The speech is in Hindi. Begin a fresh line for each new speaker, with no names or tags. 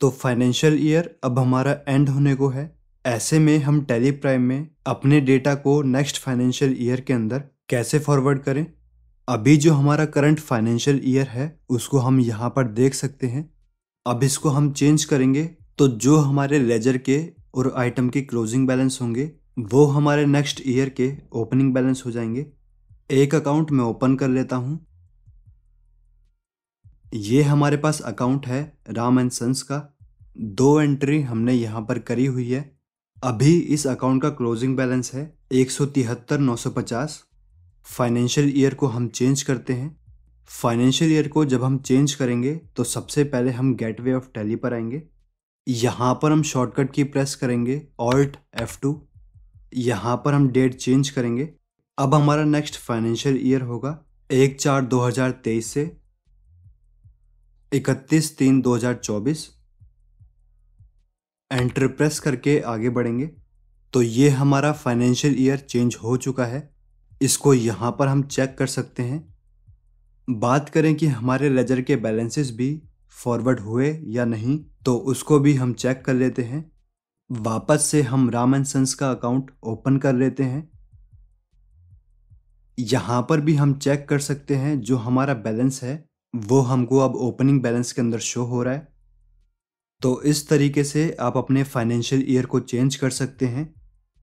तो फाइनेंशियल ईयर अब हमारा एंड होने को है ऐसे में हम टेली प्राइम में अपने डेटा को नेक्स्ट फाइनेंशियल ईयर के अंदर कैसे फॉरवर्ड करें अभी जो हमारा करंट फाइनेंशियल ईयर है उसको हम यहाँ पर देख सकते हैं अब इसको हम चेंज करेंगे तो जो हमारे लेजर के और आइटम के क्लोजिंग बैलेंस होंगे वो हमारे नेक्स्ट ईयर के ओपनिंग बैलेंस हो जाएंगे एक अकाउंट मैं ओपन कर लेता हूँ ये हमारे पास अकाउंट है राम एंड सन्स का दो एंट्री हमने यहाँ पर करी हुई है अभी इस अकाउंट का क्लोजिंग बैलेंस है एक सौ तिहत्तर नौ सौ पचास फाइनेंशियल ईयर को हम चेंज करते हैं फाइनेंशियल ईयर को जब हम चेंज करेंगे तो सबसे पहले हम गेट वे ऑफ टैली पर आएंगे यहाँ पर हम शॉर्टकट की प्रेस करेंगे ऑल्ट एफ़ टू यहाँ पर हम डेट चेंज करेंगे अब हमारा नेक्स्ट फाइनेंशियल ईयर होगा एक चार दो हज़ार तेईस से इकतीस तीन दो चौबीस एंटर प्रेस करके आगे बढ़ेंगे तो ये हमारा फाइनेंशियल ईयर चेंज हो चुका है इसको यहाँ पर हम चेक कर सकते हैं बात करें कि हमारे लेजर के बैलेंसेस भी फॉरवर्ड हुए या नहीं तो उसको भी हम चेक कर लेते हैं वापस से हम राम एंड सन्स का अकाउंट ओपन कर लेते हैं यहाँ पर भी हम चेक कर सकते हैं जो हमारा बैलेंस है वो हमको अब ओपनिंग बैलेंस के अंदर शो हो रहा है तो इस तरीके से आप अपने फाइनेंशियल ईयर को चेंज कर सकते हैं